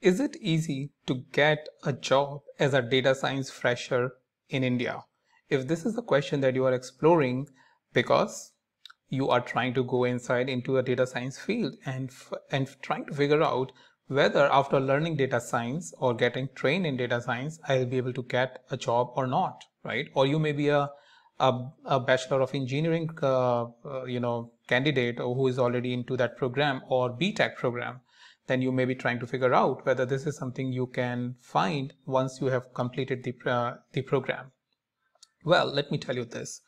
Is it easy to get a job as a data science fresher in India? If this is the question that you are exploring because you are trying to go inside into a data science field and, and trying to figure out whether after learning data science or getting trained in data science, I'll be able to get a job or not, right? Or you may be a, a, a bachelor of engineering, uh, uh, you know, candidate who is already into that program or BTech program then you may be trying to figure out whether this is something you can find once you have completed the, uh, the program. Well, let me tell you this.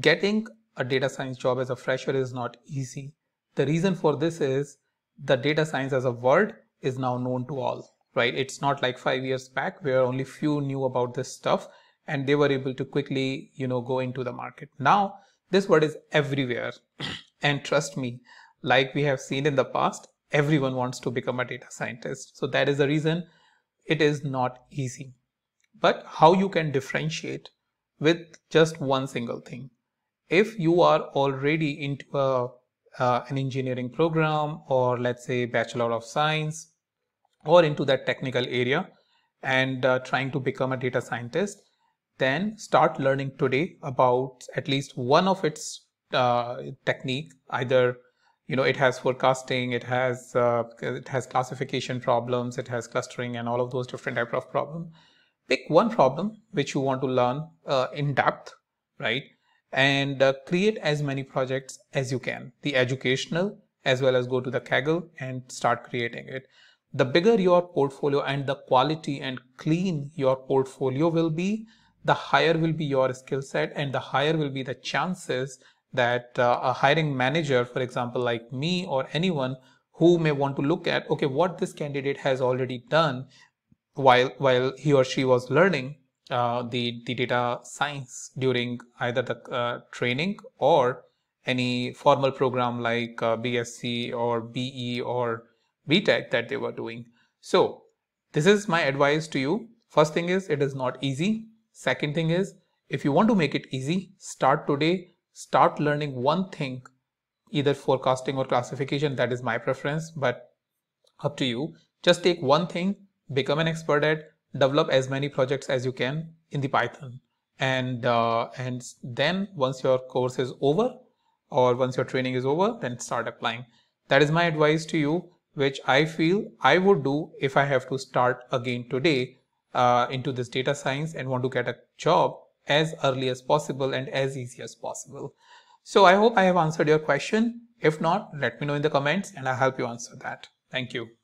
Getting a data science job as a fresher is not easy. The reason for this is the data science as a word is now known to all, right? It's not like five years back where only few knew about this stuff and they were able to quickly, you know, go into the market. Now, this word is everywhere. and trust me, like we have seen in the past, everyone wants to become a data scientist. So that is the reason it is not easy. But how you can differentiate with just one single thing. If you are already into a, uh, an engineering program or let's say Bachelor of Science or into that technical area and uh, trying to become a data scientist, then start learning today about at least one of its uh, technique, either you know it has forecasting it has uh, it has classification problems it has clustering and all of those different type of problem pick one problem which you want to learn uh, in depth right and uh, create as many projects as you can the educational as well as go to the kaggle and start creating it the bigger your portfolio and the quality and clean your portfolio will be the higher will be your skill set and the higher will be the chances that uh, a hiring manager, for example, like me or anyone who may want to look at, okay, what this candidate has already done while, while he or she was learning uh, the, the data science during either the uh, training or any formal program like uh, BSc or BE or BTech that they were doing. So this is my advice to you. First thing is it is not easy. Second thing is if you want to make it easy, start today start learning one thing, either forecasting or classification, that is my preference, but up to you. Just take one thing, become an expert at, develop as many projects as you can in the Python. And, uh, and then once your course is over or once your training is over, then start applying. That is my advice to you, which I feel I would do if I have to start again today uh, into this data science and want to get a job as early as possible and as easy as possible. So I hope I have answered your question. If not, let me know in the comments and I'll help you answer that. Thank you.